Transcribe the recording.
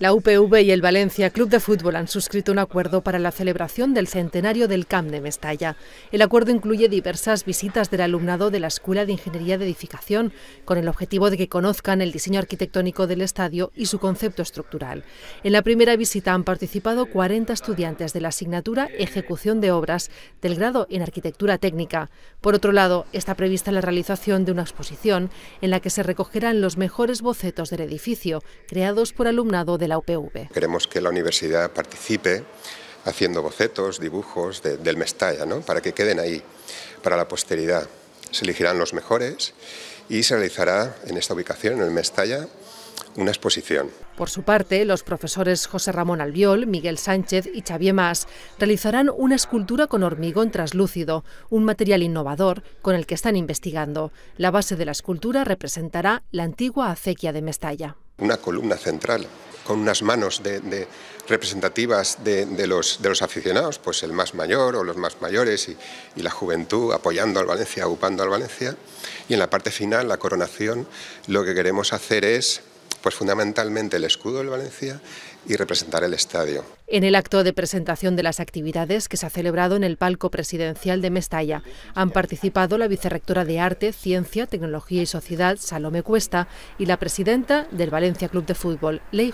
La UPV y el Valencia Club de Fútbol han suscrito un acuerdo para la celebración del centenario del Camp de Mestalla. El acuerdo incluye diversas visitas del alumnado de la Escuela de Ingeniería de Edificación, con el objetivo de que conozcan el diseño arquitectónico del estadio y su concepto estructural. En la primera visita han participado 40 estudiantes de la asignatura Ejecución de Obras del grado en Arquitectura Técnica. Por otro lado, está prevista la realización de una exposición en la que se recogerán los mejores bocetos del edificio, creados por alumnado de la UPV. Queremos que la universidad participe haciendo bocetos, dibujos del Mestalla, ¿no? para que queden ahí, para la posteridad. Se elegirán los mejores y se realizará en esta ubicación, en el Mestalla, una exposición. Por su parte, los profesores José Ramón Albiol, Miguel Sánchez y Xavier Mas realizarán una escultura con hormigón translúcido, un material innovador con el que están investigando. La base de la escultura representará la antigua acequia de Mestalla. Una columna central con unas manos de, representativas de, los, aficionados, pues el más mayor o los más mayores y, la juventud apoyando al Valencia, ocupando al Valencia. Y en la parte final, la coronación, lo que queremos hacer es pues fundamentalmente el escudo del Valencia y representar el estadio. En el acto de presentación de las actividades que se ha celebrado en el palco presidencial de Mestalla han participado la vicerrectora de Arte, Ciencia, Tecnología y Sociedad, Salome Cuesta, y la presidenta del Valencia Club de Fútbol, Lei